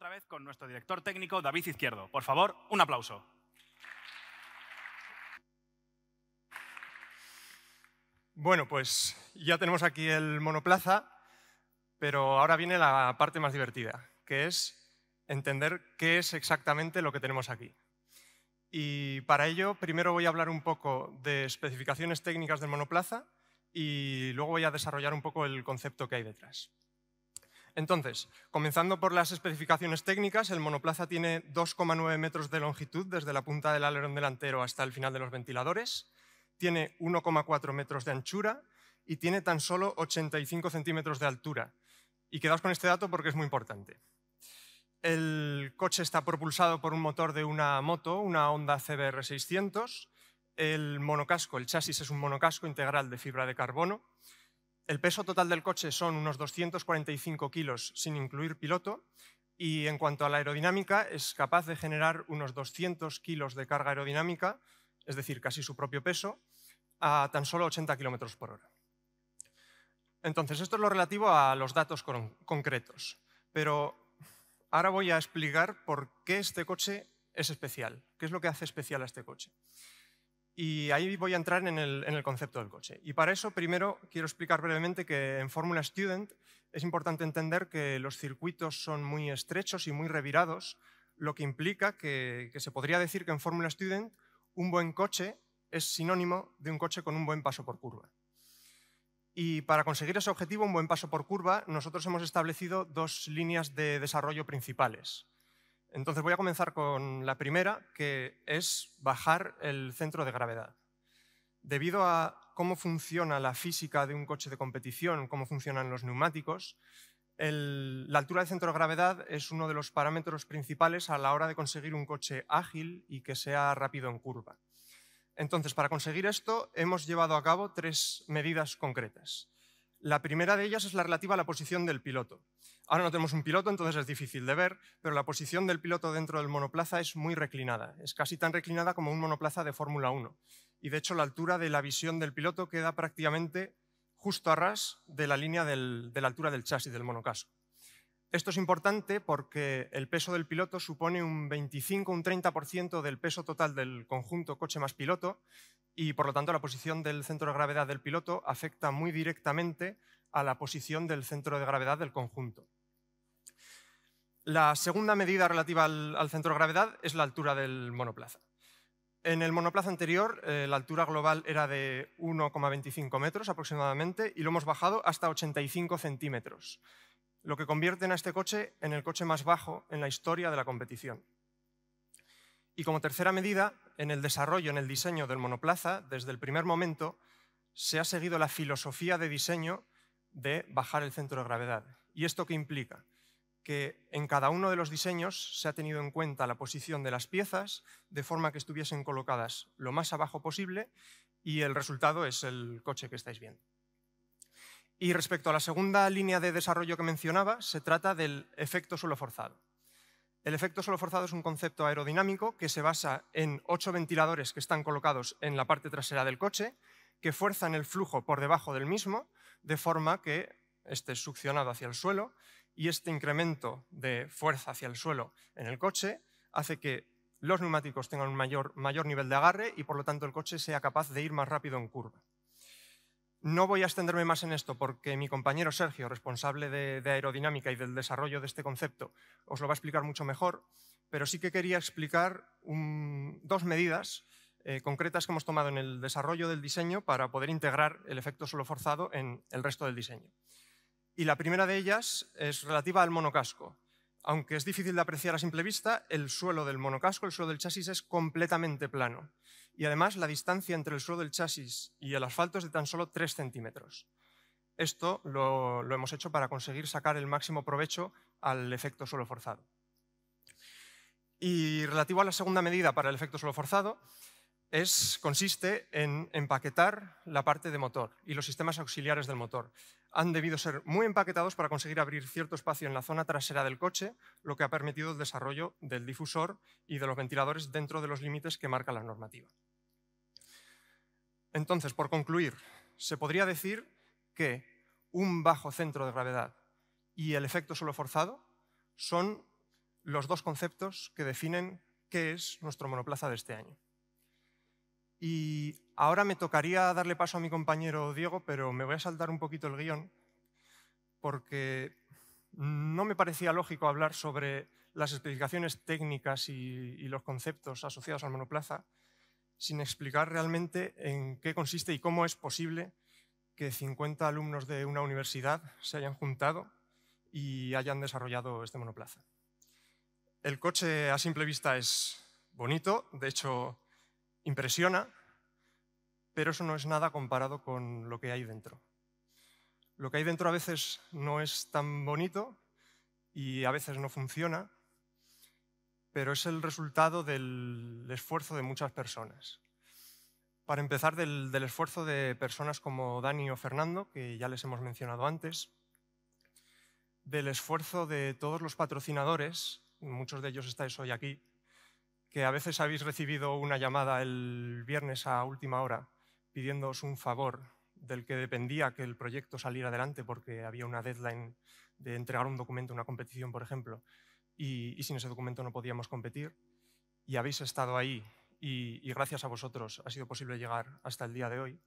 otra vez con nuestro director técnico David Izquierdo. Por favor, un aplauso. Bueno, pues ya tenemos aquí el monoplaza, pero ahora viene la parte más divertida, que es entender qué es exactamente lo que tenemos aquí. Y para ello, primero voy a hablar un poco de especificaciones técnicas del monoplaza y luego voy a desarrollar un poco el concepto que hay detrás. Entonces, comenzando por las especificaciones técnicas, el monoplaza tiene 2,9 metros de longitud desde la punta del alerón delantero hasta el final de los ventiladores, tiene 1,4 metros de anchura y tiene tan solo 85 centímetros de altura. Y quedaos con este dato porque es muy importante. El coche está propulsado por un motor de una moto, una Honda CBR 600. El monocasco, el chasis es un monocasco integral de fibra de carbono el peso total del coche son unos 245 kilos sin incluir piloto y en cuanto a la aerodinámica es capaz de generar unos 200 kilos de carga aerodinámica, es decir, casi su propio peso, a tan solo 80 kilómetros por hora. Entonces, esto es lo relativo a los datos concretos, pero ahora voy a explicar por qué este coche es especial, qué es lo que hace especial a este coche. Y ahí voy a entrar en el, concepto del coche. Y para eso, primero, quiero explicar brevemente que en Fórmula Student es importante entender que los circuitos son muy estrechos y muy revirados, lo que implica que se podría decir que en Fórmula Student un buen coche es sinónimo de un coche con un buen paso por curva. Y para conseguir ese objetivo, un buen paso por curva, nosotros hemos establecido dos líneas de desarrollo principales. Entonces voy a comenzar con la primera, que es bajar el centro de gravedad. Debido a cómo funciona la física de un coche de competición, cómo funcionan los neumáticos, la altura del centro de gravedad es uno de los parámetros principales a la hora de conseguir un coche ágil y que sea rápido en curva. Entonces, para conseguir esto, hemos llevado a cabo tres medidas concretas. La primera de ellas es la relativa a la posición del piloto. Ahora no tenemos un piloto, entonces es difícil de ver, pero la posición del piloto dentro del monoplaza es muy reclinada. Es casi tan reclinada como un monoplaza de Fórmula 1. Y de hecho la altura de la visión del piloto queda prácticamente justo a ras de la línea de la altura del chasis del monocasco. Esto es importante porque el peso del piloto supone un 25, un 30% del peso total del conjunto coche más piloto y por lo tanto la posición del centro de gravedad del piloto afecta muy directamente a la posición del centro de gravedad del conjunto. La segunda medida relativa al, centro de gravedad es la altura del monoplaza. En el monoplaza anterior, eh, la altura global era de 1,25 metros aproximadamente y lo hemos bajado hasta 85 centímetros, lo que convierte a este coche en el coche más bajo en la historia de la competición. Y como tercera medida, en el desarrollo, en el diseño del monoplaza, desde el primer momento se ha seguido la filosofía de diseño de bajar el centro de gravedad. ¿Y esto qué implica? Que en cada uno de los diseños se ha tenido en cuenta la posición de las piezas de forma que estuviesen colocadas lo más abajo posible y el resultado es el coche que estáis viendo. Y respecto a la segunda línea de desarrollo que mencionaba, se trata del efecto suelo forzado. El efecto solo forzado es un concepto aerodinámico que se basa en ocho ventiladores que están colocados en la parte trasera del coche, que fuerzan el flujo por debajo del mismo, de forma que esté succionado hacia el suelo, y este incremento de fuerza hacia el suelo en el coche hace que los neumáticos tengan un mayor, mayor nivel de agarre y por lo tanto el coche sea capaz de ir más rápido en curva. No voy a extenderme más en esto porque mi compañero Sergio, responsable de, aerodinámica y del desarrollo de este concepto, os lo va a explicar mucho mejor, pero sí que quería explicar dos medidas eh, concretas que hemos tomado en el desarrollo del diseño para poder integrar el efecto suelo forzado en el resto del diseño. Y la primera de ellas es relativa al monocasco. Aunque es difícil de apreciar a simple vista, el suelo del monocasco, el suelo del chasis, es completamente plano y además la distancia entre el suelo del chasis y el asfalto es de tan solo 3 centímetros. Esto lo, hemos hecho para conseguir sacar el máximo provecho al efecto suelo forzado. Y relativo a la segunda medida para el efecto suelo forzado, consiste en empaquetar la parte de motor y los sistemas auxiliares del motor. Han debido ser muy empaquetados para conseguir abrir cierto espacio en la zona trasera del coche, lo que ha permitido el desarrollo del difusor y de los ventiladores dentro de los límites que marca la normativa. Entonces, por concluir, se podría decir que un bajo centro de gravedad y el efecto solo forzado son los dos conceptos que definen qué es nuestro monoplaza de este año. Y ahora me tocaría darle paso a mi compañero Diego, pero me voy a saltar un poquito el guión porque no me parecía lógico hablar sobre las especificaciones técnicas y los conceptos asociados al monoplaza sin explicar realmente en qué consiste y cómo es posible que 50 alumnos de una universidad se hayan juntado y hayan desarrollado este monoplaza. El coche a simple vista es bonito, de hecho impresiona, pero eso no es nada comparado con lo que hay dentro. Lo que hay dentro a veces no es tan bonito y a veces no funciona, pero es el resultado del esfuerzo de muchas personas. Para empezar, del, esfuerzo de personas como Dani o Fernando, que ya les hemos mencionado antes, del esfuerzo de todos los patrocinadores, muchos de ellos estáis hoy aquí, que a veces habéis recibido una llamada el viernes a última hora pidiéndoos un favor del que dependía que el proyecto saliera adelante porque había una deadline de entregar un documento, una competición, por ejemplo, y, sin ese documento no podíamos competir. Y habéis estado ahí y, y gracias a vosotros ha sido posible llegar hasta el día de hoy.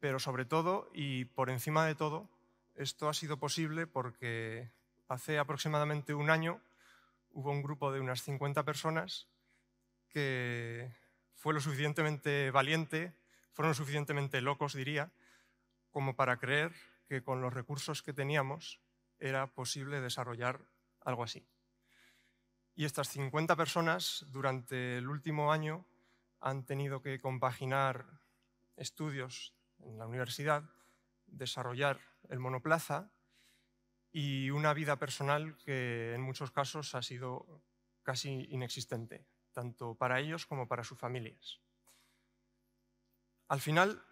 Pero sobre todo y por encima de todo, esto ha sido posible porque hace aproximadamente un año hubo un grupo de unas 50 personas que fue lo suficientemente valiente, fueron lo suficientemente locos, diría, como para creer que con los recursos que teníamos era posible desarrollar algo así. Y estas 50 personas durante el último año han tenido que compaginar estudios en la universidad, desarrollar el monoplaza y una vida personal que en muchos casos ha sido casi inexistente, tanto para ellos como para sus familias. Al final,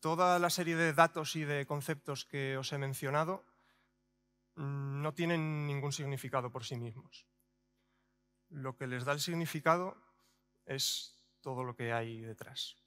toda la serie de datos y de conceptos que os he mencionado Mm, no tienen ningún significado por sí mismos. Lo que les da el significado es todo lo que hay detrás.